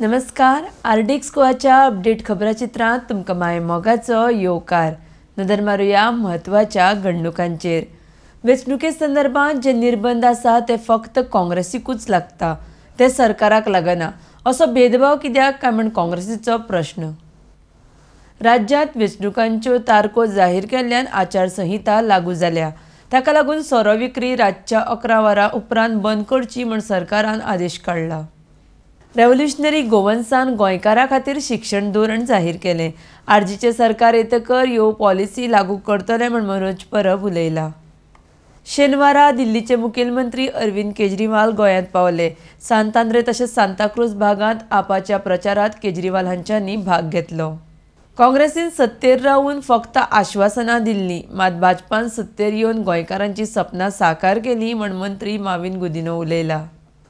नमस्कार आर्डिक्स अपडेट खबरा चित्रांत तुमकां मायमोगाचो येवकार नदर मारुया म्हत्वाच्या घडणुकांचेर वेंचणुके संदर्भात जे निर्बंध आसा ते फक्त काँग्रेसीकूच लागता ते सरकाराक लागना असो भेदभाव कित्याक काय म्हण काँग्रेसीचो प्रश्न राज्यांत वेंचणुकांच्यो तारखो जाहीर केल्ल्यान आचारसंहिता लागू जाल्या ताका लागून सोरो विक्री रातच्या अकरा वरां उपरांत बंद करची म्हूण सरकारान आदेश काडला रेव्होल्युशनरी गोवन्सान गोंयकारा खातीर शिक्षण धोरण जाहीर केलें आरजीचे सरकार येतकर ह्यो पॉलिसी लागू करतले म्हण मनोज परब उलयला शेनवारा दिल्लीचे मुखेलमंत्री अरविंद केजरीवाल गोंयांत पावले सांतांद्रे तशेंच सांताक्रूज भागांत आपाच्या प्रचारांत केजरीवाल हांच्यांनी भाग घेतलो काँग्रेसीन सत्तेर रावून फक्त आश्वासनां दिल्लीं मात भाजपान सत्तेर येवन गोंयकारांची सपनां साकार केली म्हण मंत्री माविन गुदिनो उलयला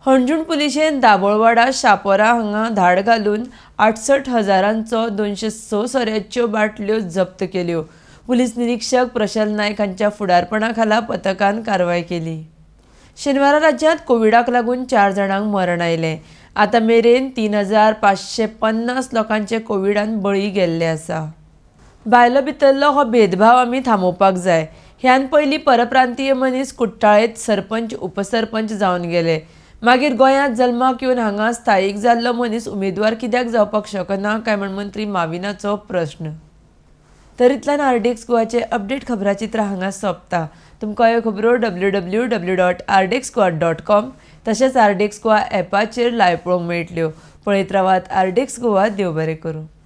हणजूण पुलिशेन दाबोळवाडा शापोरा हांगा धाड घालून आठसठ हजारांचो दोनशे स सोऱ्याच्यो बाटल्यो जप्त केल्यो पुलीस निरीक्षक प्रशाल नायक हांच्या फुडारपणा खाला पथकान कारवाय केली शेनवारा राज्यात कोविडाक लागून चार जाणांक मरण आयलें आतां मेरेन तीन हजार पांचशे पन्नास लोकांचे कोविडान बळी गेल्ले आसा बायलो भितरलो हो भेदभाव आमी थांबोवपाक जाय ह्यान पयलीं परप्रांतीय मनीस कुट्टाळेत सरपंच उपसरपंच जावन गेले मागीर गोंयांत जल्माक येवन हांगा स्थायीक जाल्लो मनीस उमेदवार कित्याक जावपाक शकना काय म्हण मंत्री माविनाचो प्रस्न तरितल्यान आरडेक्स गोवाचे अपडेट खबराचित्र हांगा सोंपता तुमकां ह्यो खबरो W W W dot RDX Goa dot com तशेंच आरडेक्स गोवा एपाचेर लायव पळोवंक मेळटल्यो पळयत रावात आरडेक्स गोवा देव बरें करूं